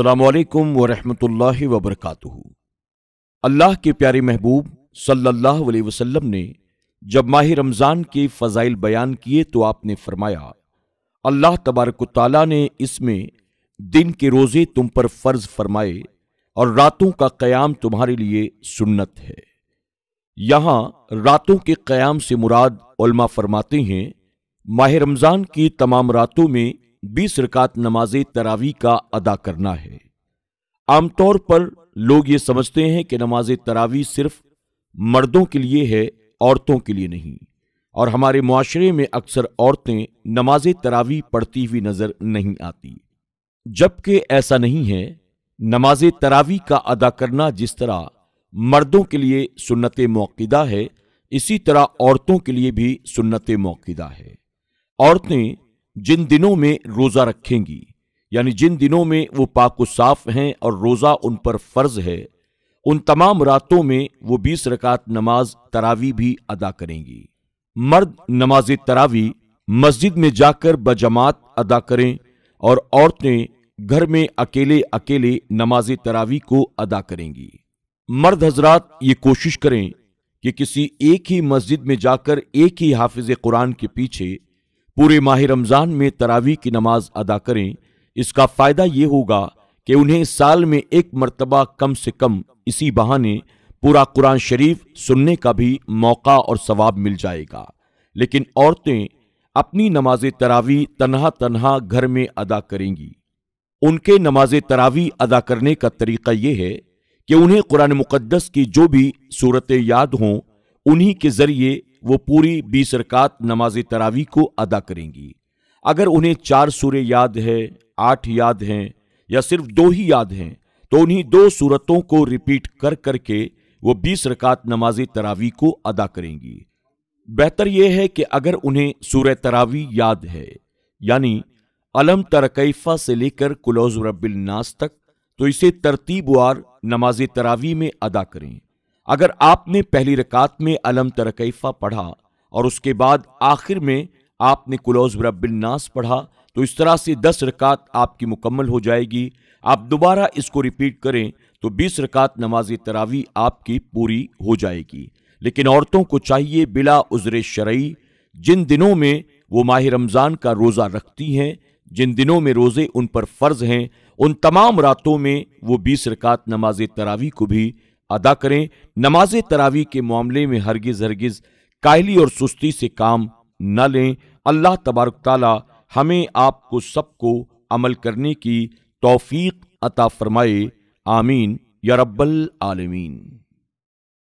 अल्लाम वरहमतुल्लाहि वबरकातुहु अल्लाह के प्यारे महबूब सल्लल्लाहु अलैहि वसल्लम ने जब माह रमज़ान के फ़जाइल बयान किए तो आपने फरमाया अल्लाह तबारक ताली ने इसमें दिन के रोज़े तुम पर फ़र्ज़ फरमाए और रातों का क़याम तुम्हारे लिए सुन्नत है यहाँ रातों के क़याम से मुराद फरमाते हैं माह रमज़ान की तमाम रातों में बीस रकात नमाज तरावी का अदा करना है आमतौर पर लोग ये समझते हैं कि नमाज तरावी सिर्फ मर्दों के लिए है औरतों के लिए नहीं और हमारे माशरे में अक्सर औरतें नमाज तरावी पढ़ती हुई नजर नहीं आती जबकि ऐसा नहीं है नमाज तरावी का अदा करना जिस तरह मर्दों के लिए सुन्नत मौक़दा है इसी तरह औरतों के लिए भी सुन्नत मौक़दा है औरतें जिन दिनों में रोज़ा रखेंगी यानी जिन दिनों में वो पाक साफ हैं और रोज़ा उन पर फ़र्ज है उन तमाम रातों में वो बीस रकात नमाज तरावी भी अदा करेंगी मर्द नमाज तरावी मस्जिद में जाकर बजमात अदा करें और औरतें घर में अकेले अकेले नमाज तरावी को अदा करेंगी मर्द हजरात ये कोशिश करें कि किसी एक ही मस्जिद में जाकर एक ही हाफिज कुरान के पीछे पूरे माह रमज़ान में तरावी की नमाज अदा करें इसका फ़ायदा ये होगा कि उन्हें साल में एक मरतबा कम से कम इसी बहाने पूरा कुरान शरीफ सुनने का भी मौका और सवाब मिल जाएगा लेकिन औरतें अपनी नमाज तरावी तनहा तनहा घर में अदा करेंगी उनके नमाज तरावी अदा करने का तरीका यह है कि उन्हें कुरान मुकद्दस की जो भी सूरतें याद हों उन्हीं के ज़रिए वो पूरी बीस रकात नमाज तरावी को अदा करेंगी अगर उन्हें चार सूर्य याद है आठ याद हैं या सिर्फ दो ही याद हैं तो उन्हीं दो सूरतों को रिपीट कर करके वो बीस रकात नमाज तरावी को अदा करेंगी बेहतर यह है कि अगर उन्हें सूर्य तरावी याद है यानी अलम तरकैफा से लेकर कुलौज नास तक तो इसे तरतीबवार नमाज तरावी में अदा करें अगर आपने पहली रकात में अलम तरकैफा पढ़ा और उसके बाद आखिर में आपने कुलौज रबिलनास पढ़ा तो इस तरह से दस रकात आपकी मुकम्मल हो जाएगी आप दोबारा इसको रिपीट करें तो बीस रकात नमाज तरावी आपकी पूरी हो जाएगी लेकिन औरतों को चाहिए बिला उजर शरई जिन दिनों में वो माह रमज़ान का रोज़ा रखती हैं जिन दिनों में रोज़े उन पर फ़र्ज हैं उन तमाम रातों में वो बीस रकात नमाज तरावी को भी अदा करें नमाज तरावी के मामले में हरगिज हरगिज काहली और सुस्ती से काम न लें अल्लाह तबारक ताला हमें आपको सबको अमल करने की तौफीक अता फरमाए आमीन या रब्बल आलमीन